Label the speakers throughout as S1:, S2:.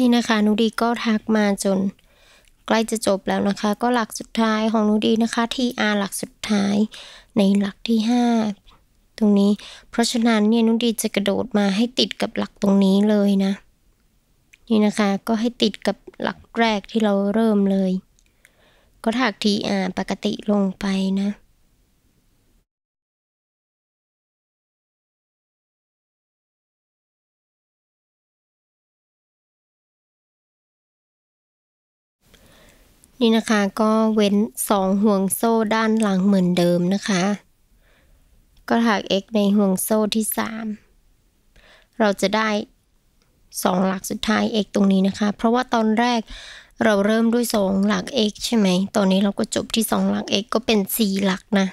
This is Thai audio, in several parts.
S1: นี่นะคะนุดีก็ทักมาจน ใกล้จะจบแล้วนะคะ ก็หลักสุดท้ายของนุดีนะคะทีอาหลักสุดท้ายในหลักที่5ตรงนี้ เพราะฉะนั้นเนี่ยนุดีจะกระโดดมาให้ติดกับหลักตรงนี้เลยนะ นี่นะคะก็ให้ติดกับหลักแรกที่เราเริ่มเลย ก็ถักทีอาปกติลงไปนะนี่นะคะก็เว้น2ห่วงโซ่ด้านหลังเหมือนเดิมนะคะ ก็หาก x ในห่วงโซ่ที่ 3 เราจะได้2หลักสุดท้าย x ตรงนี้นะคะ เพราะว่าตอนแรกเราเริ่มด้วย 2 หลัก x ใช่ไหมตอนนี้เราก็จบที่2หลัก x ก็เป็น4หลักนะ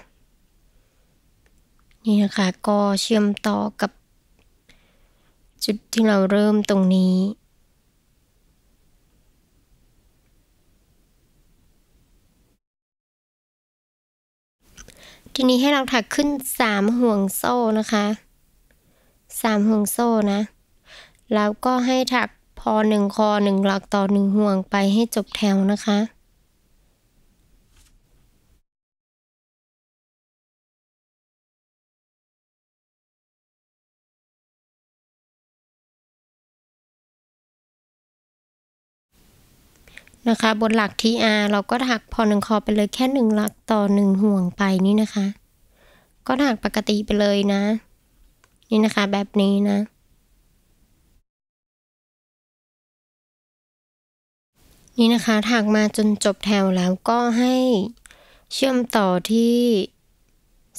S1: นี่นะคะก็เชื่อมต่อกับ จุดที่เราเริ่มตรงนี้ทีนี้ให้เราถักขึ้นสามห่วงโซ่นะคะสามห่วงโซ่นะ แล้วก็ให้ถักพอหนึ่งคอหนึ่งหลักต่อหนึ่งห่วงไปให้จบแถวนะคะนะคะ บนหลัก TR เราก็หักพอหนึ่งคอไปเลยแค่หนึ่งหลักต่อหนึ่งห่วงไปนี่นะคะ ก็หักปกติไปเลยนะ นี่นะคะแบบนี้นะ นี่นะคะถักมาจนจบแถวแล้วก็ให้เชื่อมต่อที่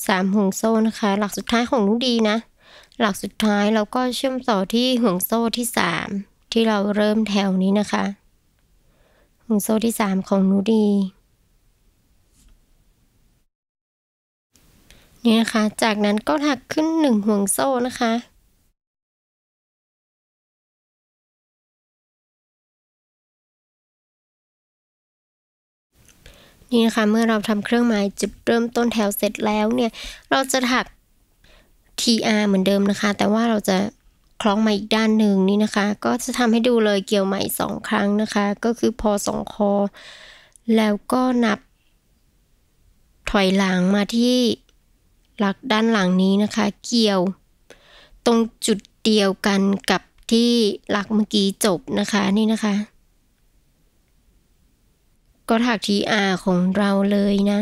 S1: สามห่วงโซ่นะคะ หลักสุดท้ายของนุดีนะหลักสุดท้ายเราก็เชื่อมต่อที่ห่วงโซ่ที่สามที่เราเริ่มแถวนี้นะคะหนึงโซ่ที่สามของหนูดีนี่นะคะ จากนั้นก็ถักขึ้นหนึ่งห่วงโซ่นะคะนี่นะคะเมื่อเราทำเครื่องหมายจุดเริ่มต้นแถวเสร็จแล้วเนี่ยเราจะถัก TR เหมือนเดิมนะคะ แต่ว่าเราจะคล้องมาอีกด้านหนึ่งนี่นะคะ ก็จะทำให้ดูเลยเกี่ยวใหม่สองครั้งนะคะ ก็คือพอสองคอ แล้วก็นับถอยหลังมาที่หลักด้านหลังนี้นะคะ เกี่ยว ตรงจุดเดียวกันกับที่หลักเมื่อกี้จบนะคะ นี่นะคะก็ถักทีอาของเราเลยนะ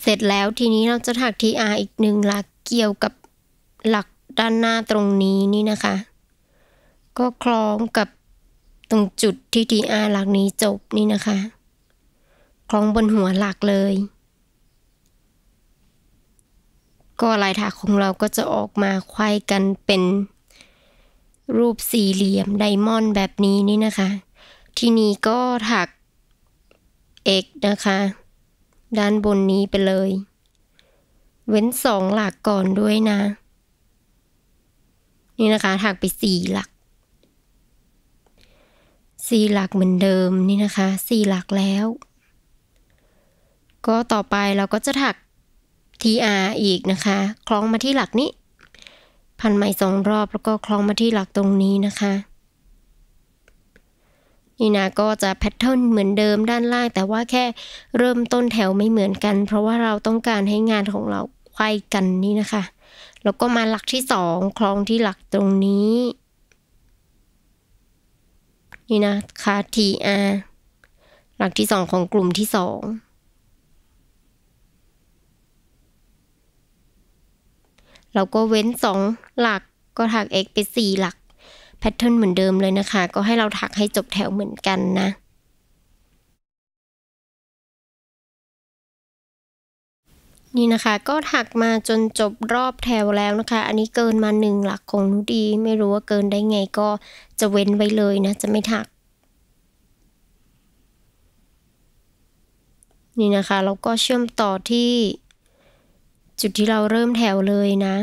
S1: เสร็จแล้วทีนี้เราจะถักทีอาอีกหนึ่งหลักเกี่ยวกับหลักด้านหน้าตรงนี้นี่นะคะก็คล้องกับตรงจุดที่ทีอาหลักนี้จบนี่นะคะ คล้องบนหัวหลักเลย ก็ลายถักของเราก็จะออกมาควายกันเป็น รูปสี่เหลี่ยมไดมอนด์แบบนี้นี่นะคะ ทีนี้ก็ถัก x นะคะด้านบนนี้ไปเลย เว้นสองหลักก่อนด้วยนะ นี่นะคะถักไปสี่หลักสี่หลักเหมือนเดิมนี่นะคะสี่หลักแล้ว ก็ต่อไปเราก็จะถัก TR อีกนะคะ คล้องมาที่หลักนี้ พันไหมสองรอบแล้วก็คล้องมาที่หลักตรงนี้นะคะนี่นะก็จะแพทเทิร์นเหมือนเดิมด้านล่างแต่ว่าแค่เริ่มต้นแถวไม่เหมือนกัน เพราะว่าเราต้องการให้งานของเราไขว้กันนี่นะคะแล้วก็มาหลักที่สองคลองที่หลักตรงนี้ นี่นะคะ TR หลักที่สองของกลุ่มที่สองเราก็เว้นสองหลักก็ถัก x ไป 4 หลักแพทเทิร์นเหมือนเดิมเลยนะคะ ก็ให้เราถักให้จบแถวเหมือนกันนะ นี่นะคะก็ถักมาจนจบรอบแถวแล้วนะคะ อันนี้เกินมาหนึ่งหลักของนุดีไม่รู้ว่าเกินได้ไงก็จะเว้นไว้เลยนะ จะไม่ถัก นี่นะคะแล้วก็เชื่อมต่อที่จุดที่เราเริ่มแถวเลยนะ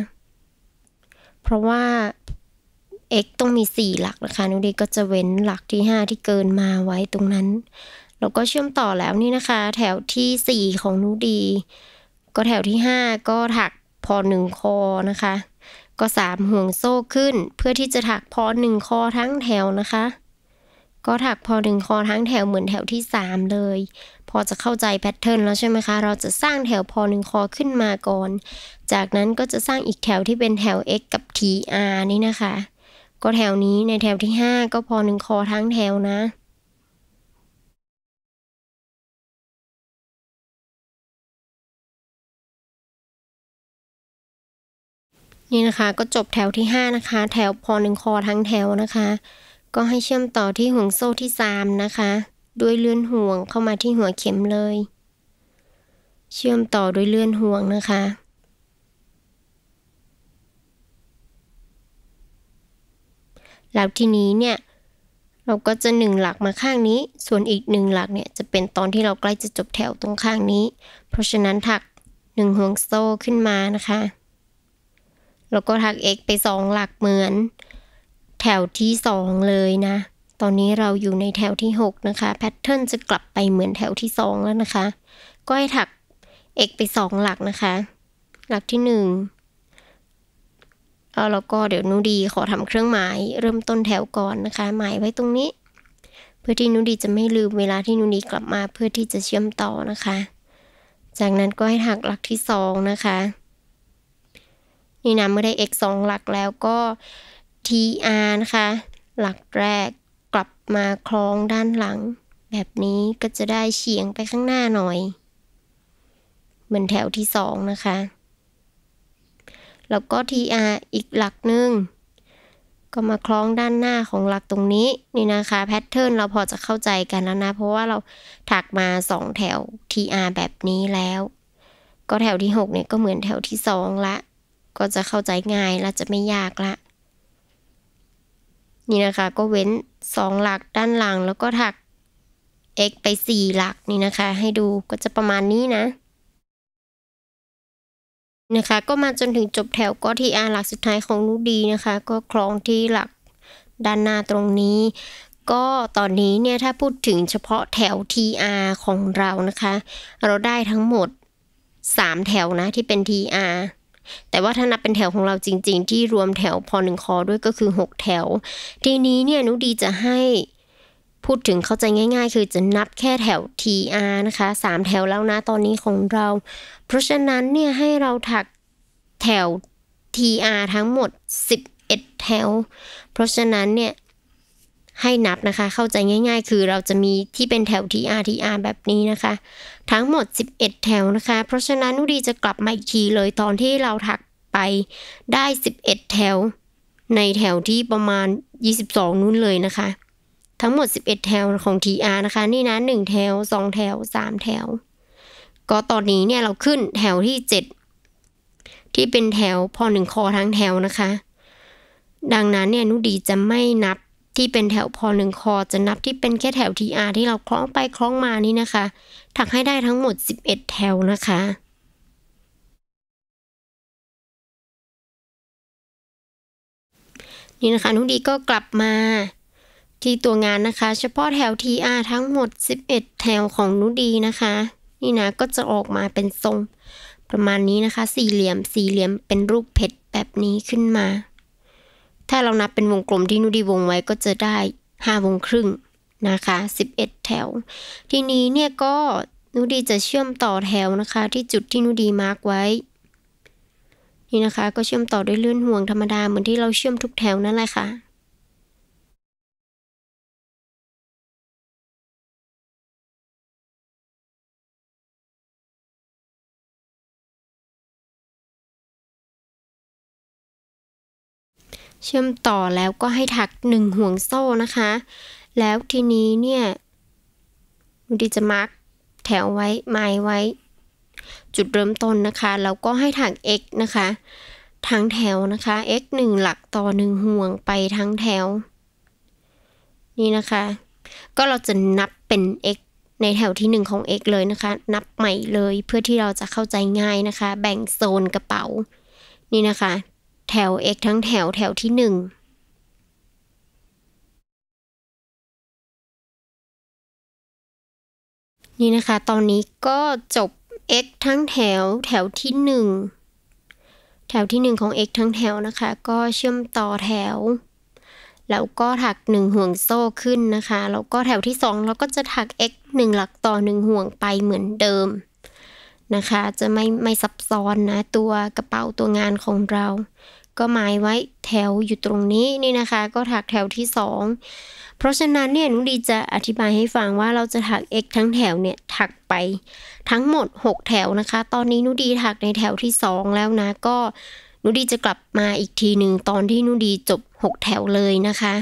S1: เพราะว่า x ต้องมี4หลักนะคะ นุ้ดีก็จะเว้นหลักที่5ที่เกินมาไว้ตรงนั้นแล้วก็เชื่อมต่อแล้วนี่นะคะ แถวที่4ของนุดี ก็แถวที่5ก็ถักพอ1คอนะคะ ก็3ห่วงโซ่ขึ้น เพื่อที่จะถักพอ 1 คอทั้งแถวนะคะ ก็ถักพอ1คอทั้งแถวเหมือนแถวที่3เลย พอจะเข้าใจแพทเทิร์นแล้วใช่ไหมคะ เราจะสร้างแถวพอ1คอขึ้นมาก่อน จากนั้นก็จะสร้างอีกแถวที่เป็นแถว x กับ tr นี่นะคะก็แถวนี้ในแถวที่ห้าก็พอหนึ่งคอทั้งแถวนะ นี่นะคะก็จบแถวที่ห้านะคะ แถวพอหนึ่งคอทั้งแถวนะคะ ก็ให้เชื่อมต่อที่ห่วงโซ่ที่สามนะคะ ด้วยเลื่อนห่วงเข้ามาที่หัวเข็มเลย เชื่อมต่อด้วยเลื่อนห่วงนะคะแล้วทีนี้เนี่ยเราก็จะหนึ่งหลักมาข้างนี้ ส่วนอีกหนึ่งหลักเนี่ยจะเป็นตอนที่เราใกล้จะจบแถวตรงข้างนี้ เพราะฉะนั้นถักหนึ่งห่วงโซ่ขึ้นมานะคะ แล้วก็ถัก x ไปสองหลักเหมือน แถวที่สองเลยนะ ตอนนี้เราอยู่ในแถวที่ 6 นะคะ แพทเทิร์นจะกลับไปเหมือนแถวที่ 2 แล้วนะคะ ก็ให้ถัก x ไป 2 หลักนะคะ หลักที่ 1แล้วก็เดี๋ยวนูดีขอทำเครื่องหมายเริ่มต้นแถวก่อนนะคะ หมายไว้ตรงนี้ เพื่อที่นูดีจะไม่ลืมเวลาที่นูดีกลับมา เพื่อที่จะเชื่อมต่อนะคะ จากนั้นก็ให้ถักหลักที่สองนะคะ นี่นะเมื่อได้ x 2หลักแล้วก็ tr นะคะหลักแรกกลับมาคล้องด้านหลัง แบบนี้ก็จะได้เฉียงไปข้างหน้าหน่อย เหมือนแถวที่สองนะคะแล้วก็ tr อีกหลักหนึ่ง ก็มาคล้องด้านหน้าของหลักตรงนี้นี่นะคะ แพทเทิร์นเราพอจะเข้าใจกันแล้วนะ เพราะว่าเราถักมา 2 แถว tr แบบนี้แล้ว ก็แถวที่6เนี่ยก็เหมือนแถวที่2ละก็จะเข้าใจง่ายและจะไม่ยากละ นี่นะคะก็เว้น 2 หลักด้านหลัง แล้วก็ถัก x ไป 4 หลักนี่นะคะ ให้ดูก็จะประมาณนี้นะนะคะก็มาจนถึงจบแถวก็ที่อาหลักสุดท้ายของนูดีนะคะ ก็คลองที่หลักด้านหน้าตรงนี้ ก็ตอนนี้เนี่ยถ้าพูดถึงเฉพาะแถว TR ของเรานะคะ เราได้ทั้งหมด 3 แถวนะที่เป็น TR แต่ว่าถ้านับเป็นแถวของเราจริงๆ ที่รวมแถวพอหนึ่งคอด้วยก็คือ 6 แถว ทีนี้เนี่ยนุดีจะให้พูดถึงเข้าใจง่ายๆ คือจะนับแค่แถว TR นะคะสามแถวแล้วนะตอนนี้ของเรา เพราะฉะนั้นเนี่ยให้เราถักแถว TR ทั้งหมด 11 แถว เพราะฉะนั้นเนี่ยให้นับนะคะเข้าใจง่ายๆ คือเราจะมีที่เป็นแถว TR TR แบบนี้นะคะ ทั้งหมด 11 แถวนะคะ เพราะฉะนั้นนุดีจะกลับมาอีกทีเลยตอนที่เราถักไปได้ 11 แถว ในแถวที่ประมาณ 22นู้นเลยนะคะทั้งหมด 11 แถว ของ TR นะคะ นี่นะ1แถว 2 แถว 3 แถวก็ตอนนี้เนี่ยเราขึ้นแถวที่7ที่เป็นแถวพอ1คอทั้งแถวนะคะดังนั้นเนี่ยนุดีจะไม่นับที่เป็นแถวพอหนึ่งคอจะนับที่เป็นแค่แถว TR ที่เราคล้องไปคล้องมานี่นะคะ ถักให้ได้ทั้งหมด 11 แถวนะคะ นี่นะคะนุดีก็กลับมาที่ตัวงานนะคะ เฉพาะแถว TR ทั้งหมด 11แถวของ นุดีนะคะ นี่นะก็จะออกมาเป็นทรง ประมาณนี้นะคะ สี่เหลี่ยมสี่เหลี่ยมเป็นรูปเพชรแบบนี้ขึ้นมา ถ้าเรานับเป็นวงกลมที่นุดีวงไว้ก็จะได้5วงครึ่งนะคะ11แถว ทีนี้เนี่ยก็นุดีจะเชื่อมต่อแถวนะคะ ที่จุดที่นุดีมาร์กไว้ นี่นะคะก็เชื่อมต่อด้วยเลื่อนห่วงธรรมดาเหมือนที่เราเชื่อมทุกแถวนั่นแหละคะ่ะเชื่อมต่อแล้วก็ให้ถักหนึ่งห่วงโซ่นะคะ แล้วทีนี้เนี่ยหนูดีจะมาร์กแถวไว้ไม้ไว้ จุดเริ่มต้นนะคะ แล้วก็ให้ถัก x นะคะทางแถวนะคะ x 1 หลักต่อ 1 ห่วงไปทั้งแถว นี่นะคะ ก็เราจะนับเป็น x ในแถวที่ 1 ของ x เลยนะคะ นับใหม่เลยเพื่อที่เราจะเข้าใจง่ายนะคะ แบ่งโซนกระเป๋า นี่นะคะแถว x ทั้งแถวแถวที่หนึ่งนี่นะคะ ตอนนี้ก็จบ x ทั้งแถวแถวที่หนึ่งแถวที่หนึ่งของ x ทั้งแถวนะคะก็เชื่อมต่อแถว แล้วก็ถักหนึ่งห่วงโซ่ขึ้นนะคะ แล้วก็แถวที่สองเราก็จะถัก x 1หลักต่อ1ห่วงไปเหมือนเดิมนะคะจะไม่ไม่ซับซ้อนนะ ตัวกระเป๋าตัวงานของเรา ก็หมายไว้แถวอยู่ตรงนี้นี่นะคะ ก็ถักแถวที่ 2 เพราะฉะนั้นเนี่ยนุดีจะอธิบายให้ฟัง ว่าเราจะถัก x ทั้งแถวเนี่ยถักไป ทั้งหมด6แถวนะคะ ตอนนี้นุดีถักในแถวที่ 2แล้วนะ ก็นุดีจะกลับมาอีกทีหนึ่งตอนที่นุดีจบ6แถวเลยนะคะ